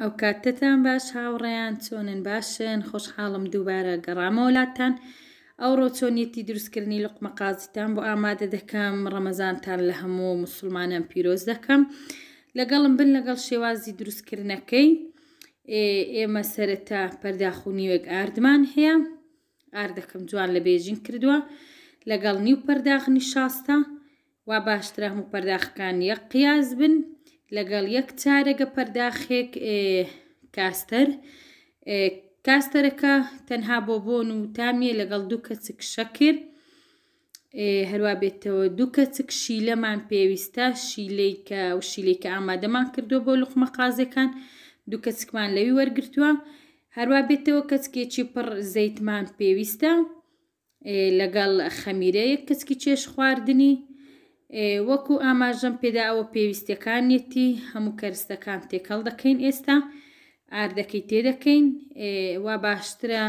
ئەو کاتتان باش هاوڕێیان چۆنن باشن خۆشحاڵم دووبارە گەڕامە وڵاتان ئەو ڕۆچۆنیەتی دروستکردنی لەقمە قازیتان بۆ ئامادە دەکەم ڕەمەزانتان لە هەموو مسلمانان پیرۆز دەکەم لەگەڵم بن لەگەڵ شێوازی دروستکردنەکەی ئێمە سەرەتا پەرداخونیوەک ئاردمان هەیە ئاردەکەم جوان لە بێژین کردووە لەگەڵ نیو پەرداخنی شاستە وا باشترە هەموو پەرداخەکان یەک قیاز بن لەگەڵ یەک چارەگە پەرداخێک کاستەر کاستەرەکە تەنها بۆ بۆن و تامیە لەگەڵ دوو کەچک شەکر هەروە بێتەوە دوو کەچک شیلەمان پێویستە شیلەیکە و شیلێکە ئامادەمان کردو بۆ لقمە قازەکان دوو کەچکمان لەوی وەرگتووە هەروە بێتەوە کەچکێکی پڕ زەیتمان پێویستە لەگەڵ خەمیرەیە کەچکی چێش خواردنی وەکو ئاماژەم پێدا ئەوە پێویستەکانیەتی هەموو کەرستەکان تێکەڵ دەکەین ئێستا ئاردەکەی تێدەکەین وا باشترە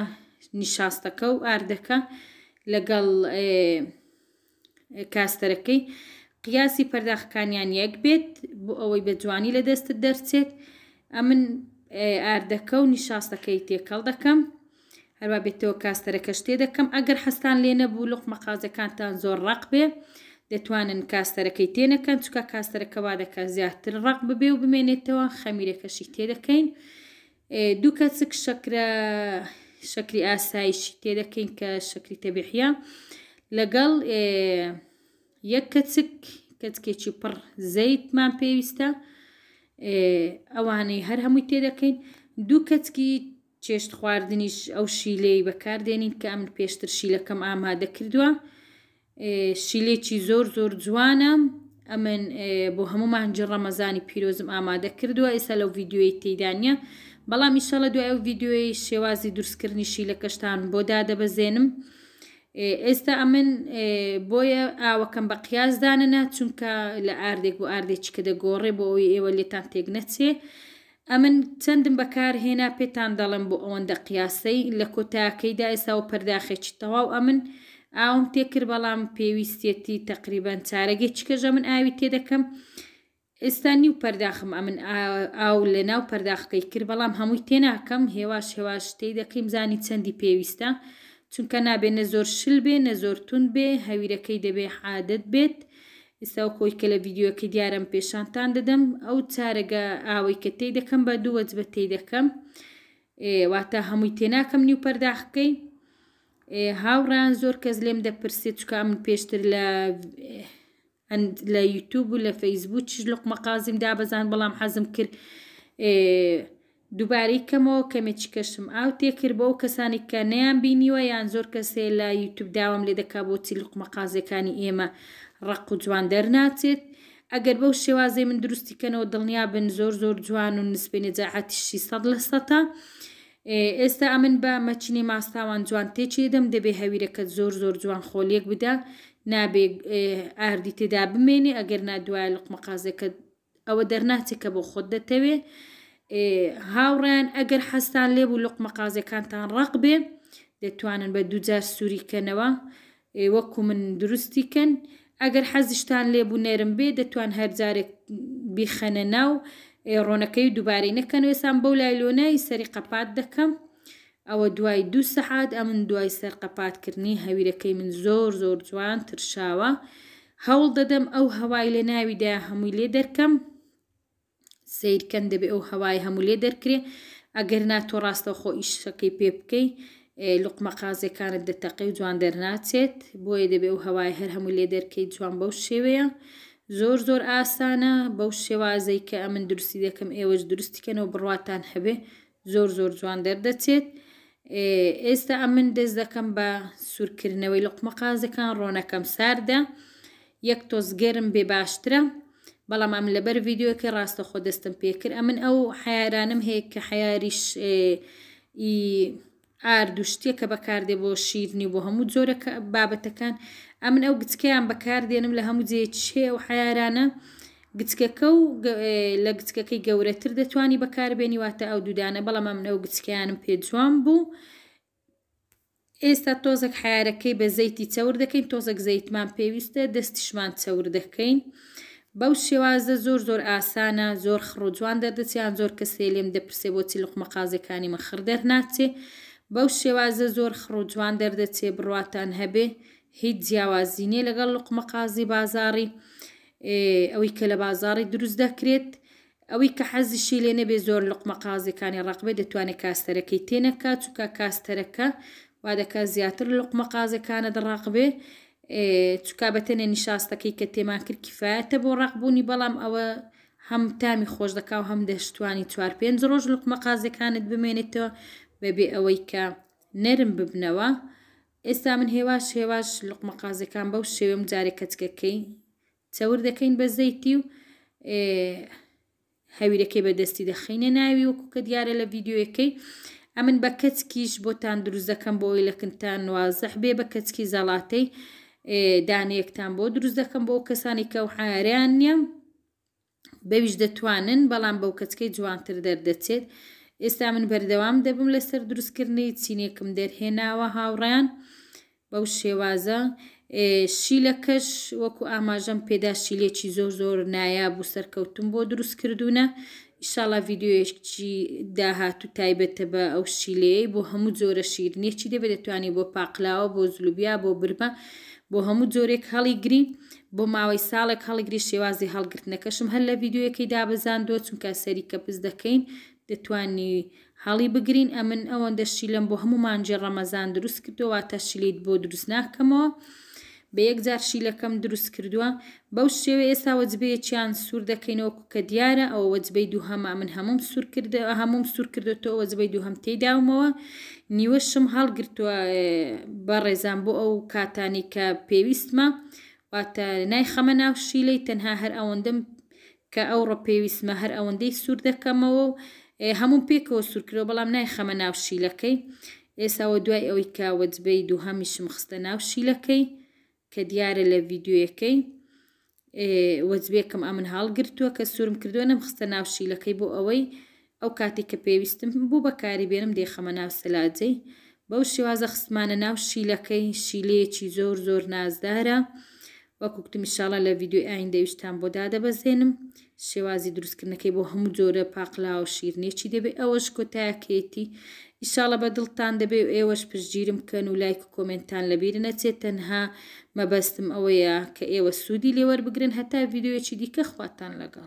نیشاستەکە و ئاردەکە لەگەڵ کاستەرەکەی قیاسی پەرداخەکانیان یەک بێت بۆ ئەوەی بە جوانی لە دەستت دەرچێت ئەمن ئاردەکە و نیشاستەکەی تێکەڵ دەکەم هەروە بێتەوە کاستەرەکەش تێ دەکەم ئەگەر هەستان لێنە بوو لەق مەقازەکانتان زۆر ڕق بێ. دەتوانن کاستەرەکەی تێنەکەن چکە کاستەرەکەوا دەکە زیاتر ڕق ببێ و بمێنێتەوە خەمیرەکەشی تێدەکەین دووکە چک شکرە شکری ئاسایشی تێدەکەین کە شکری تەبیحە لەگەڵ یەک کەچک کەچکێکی پڕ زەیتمان پێویستە ئەوانەی هەر هەمووی تێدەکەین دوو کەچکی چێشت خواردنیش ئەو شیلەی بەکاردێنین کە ئەمن پێشتر شیلەکەم ئامادە کردووە. شیلێکی زۆر زۆر جوانە ئەمن بۆ هەمومانجی ڕەمەزانی پیرۆزم ئامادە کردووە ئێستا لەو ڤیددیوی تێدانە بەڵام ئیشەڵە دوای ئەو ڤیددیوی شێوازی دروستکردنی شیلەکەشتان بۆ دادەبەزێنم ئێستا ئەمن بۆیە ئاوەکەم بە قیازدانەنا چونکە لە ئاردێک بۆ ئاردێکی کە دەگۆڕێ بۆ ئەوی ئێوە لێتان تێک نەچێ ئەمن چەندم بەکارهێنا پێتان دەڵم بۆ ئەوەندە قیاسەی لە کۆتاکەیدا ئێستا و پەرداخێکی تەواو ئەمن. ئاوم تێکرد بەڵام پێویستێتی تقریبان چارەگەی چکەژە من ئاوی تێدەکەم ئێستا نی و پەرداخم ئەمن ئاو لە ناو پەرداخەکەی کرد بەڵام هەمووی تێناکەم هێواش هێواش تی دەکەیم زانی چەندی پێویستە چونکە نابێ نە زۆر شل بێ نە زۆر تون بێ هەویرەکەی دەبێ حادت بێت ئێستا کۆی کە لە یددیوەکە دیارم پێشانتان دەدەم ئەو چارەگە ئاوەی کە تی دەکەم بە دووەج بە تی دەکەم واتە هەمووی تێناکەم نی و پەرداخەکەی هاوڕان زۆر کەس لێم دەپرسێت چکا من پێشتر لە لە یوتوب و لە فەیسبوو چش لقمە قازیم دابزان بەڵام حەزم کرد دووبارەی کەمەوە کەمێکی کەشم ئاو تێکرد بۆ ئەو کەسانی کە نەیان بینیوە یان زۆر کەسێ لە یوتوب داوام لێ دەکا بۆچی لقمە قازەکانی ئێمە ڕق و جوان دەرناچێت ئەگەر بەو شێوازەی من دروستیکەنەوە دڵنیا بن زۆر زۆر جوان و نسبێنێ جاعاتیشی سەد لە سەتا. ئێستا ئەمن بە مەچنی ماستاوان جوان تێچی دەم دەبێ هەویرەکە زۆر زۆر جوان خۆلێک بدا نابێ ئاردی تێدا بمێنێ ئەگەر نادوای لقمەقازەکە ئەوە دەرناچێت کە بۆ خۆت دەتەوێ هاوڕیان ئەگەر حەستان لێبوو لقمەقازەکانتان ڕق بێ دەتوانن بە دوجار سووریکەنەوە وەکو من دروستیکەن ئەگەر حەزیشتان لێبوو نێرم بێ دەتوان هەرجارێک بیخەنە ناو ڕۆنەکەی دووبارەی نەکەن وێسان بەو لایلۆنای سەری قەپات دەکەم ئەوە دوای دو سەحات ئە من دوای سەرقەپاتکردنی هەویرەکەی من زۆر زۆر جوان ترشاوە هەوڵ دەدەم ئەو هەوای لە ناویدا هەمووی لێ دەرکەم سیرکەن دەبێ ئەو هەوای هەموو لێ دەرکرێ ئەگەر ناتۆ ڕاستەوە خۆ ئیشەکەی پێ بکەی لقمە قازەکانت دەتەقی جوان دەرناچێت بۆیە دەبێ ئەو هەوای هەر هەموو لێ دەرکەی جوان بەو شێوەیە. زۆر زۆر ئاسانە بەو شێوازەی کە ئە من درستی دەکەم ئێوەش درستیکەنەوە بڕاتان هەبێ زۆر زۆر جوان دەردەچێت ئێستا ئە من دەست دەکەم بە سوورکردنەوەی لەقمە قازەکان ڕۆنەکەم ساردا یەک تۆز گەرم بێ باشترە بەڵام ئەم لەبەر یددیوەکە ڕاستە خۆ دەستم پێکرد ئە من ئەو حیارانم هەیە کە حیاریش ئارد و شتێک کە بەکاردێ بۆ شیرنی بۆ هەموو جۆرە بابەتەکان ئەمن ئەو گچکەیان بەکاردێنم لە هەموو جێ چێ و حیارانە گچکەکە و لە گچکەکەی گەورەتر دەتوانی بەکاربێنی واتە ئەو دوودانە بەڵام ئەم نەو گچکیانم پێجوان بوو. ئێستا تۆزەک حیارەکەی بە زەیتی چەور دەکەین تۆزەک زەیتمان پێویستە دەستیشمان چەور دەکەین. بەو شێوازە زۆر زۆر ئاسانە زۆر خڕۆجوان دەردەچیان زۆر کەسێ لێم دەپرسێ بۆچی لەخمەقازەکانی مەخردەر ناچێ بەو شێوازە زۆر خڕۆجوان دەردەچێ بڕاتان هەبێ هیچ جیاوازینێ لەگەڵ لقمە قازی بازاری ئەوەی کە لە بازاری دروست دەکرێت ئەوەی کە حەزیشی لێ نەبێ زۆر لقمە قازەکانی ڕقبێ دەتوانێت کاستەرەکەی تێنەکە چووکە کاستەرەکە وا دەکە زیاتر لقمە قازەکانە دەڕاقبێ چووکە بەتەنێ نیشاستەکەی کە تێمان کرد کیفایەتە بۆ ڕقبوونی بەڵام ئەوە هەم تامی خۆش دەکا و هەم دەشتوانی چوار پێنج ڕۆژ لقمە قازەکانت بمێنێتەوە بەبێ ئەوەی کە نەرم ببنەوە ئێستا من هێواش هێواش لقمەقازەکان بەو شێوم جارێک کەچکەکەی چەور دەکەین بە زەیتی و هەویرەکەی بەدەستی دەخینە ناوی وەکو کە دیارە لە ڤیددیوەکەی ئەمن بە کەچکیش بۆتان دروست دەکەم بۆ لەکنتان نوازەح بێ بە کەچکی زەڵاتەی دانەیەکتان بۆ دروست دەکەم بۆ کەسانی کە و حاریان نییە بەویش دەتوانن بەڵام بەو کەچکەی جوانتر دەردەچێت ئێستا من بەردەوام دەبم لەسەر دروستکردنی چینێکم دەرهێناوە هاوڕیان بەو شێوازە شیلەکەش وەکو ئاماژەم پێدا شیلێکی زۆر زۆر نایاب و سەرکەوتم بۆ دروستکردوونە ئیشاڵا ڤیددیوێکی داهات و تایبەتە بە ئەو شیلەیە بۆ هەموو جۆرە شیرنێکی دەبێت دەتوانانی بۆ پاقلاوە بۆ زلوبیا بۆ بربە بۆ هەموو جۆرێک هەڵیگری بۆ ماوەی ساڵێک هەڵگری شێوازی هەڵگرتنەکەشم هەر لە یددیوەکەی دابزان دۆ چونکە سەری کەپز دەکەین دەتوانی هەڵی بگرین ئەمن ئەوەندە شیلم بۆ هەموو مانجێ ڕەمەزان دروست کردەوە تە شیلیت بۆ دروست ناکەمەوە بە یەکجار شیلەکەم دروست کردووە بەو شێوە ئێستا وەجبەیەکییان سوور دەکەینەوە کە دیارە ئەوە وەجبەی دووهەما من هەموم سوور کردە هەموم سوور کردێتەوە وەجبەی دووهم تێداومەوە نیوەشم هەڵگرتووە بە ڕێزان بۆ ئەو کاتانی کە پێویستمە واتە نای خەمە ناو شیلەی تەنها هەر ئەوەندەم کە ئەو ڕە پێویستمە هەر ئەوەندەی سوور دەکەمەوە و هەموو پێکەوە سوورکرەوە بەڵام نایخەمە ناو شیلەکەی ئێساوە دوای ئەوەی کاوەجبەی دووهەمیشم خستە ناو شیلەکەی کە دیارە لە ڤیددیوەکەی وەزبێکم ئەمن هاڵگرتووە کە سوورم کردووە نەم خستە ناو شیلەکەی بۆ ئەوەی ئەو کاتی کە پێویستم بوو بەکاری بێنم دێخەمە ناو سەلاجەی بەو شێوازە خستمانە ناو شیلەکەی شیلەیەکی زۆر زۆر نازدارە وەکوکتتم شاڵە لە ڤیددیو ئاین دەویشتان بۆ دادەبەزێنم. شێوازی دروستکردنەکەی بۆ هەموو جۆرە پاقلا و شیرنێکی دەبێ ئەوەش کۆتاکێتی ئیشاڵە بە دڵتان دەبێ و ئێوەش پشگیرم کەن و لایک و کۆمنتان لەبیر نەچێت تەنها مەبەستم ئەوەیە کە ئێوە سوودی لێوەربگرن هەتا یددیوەکی دیکە خواتان لەگەڵ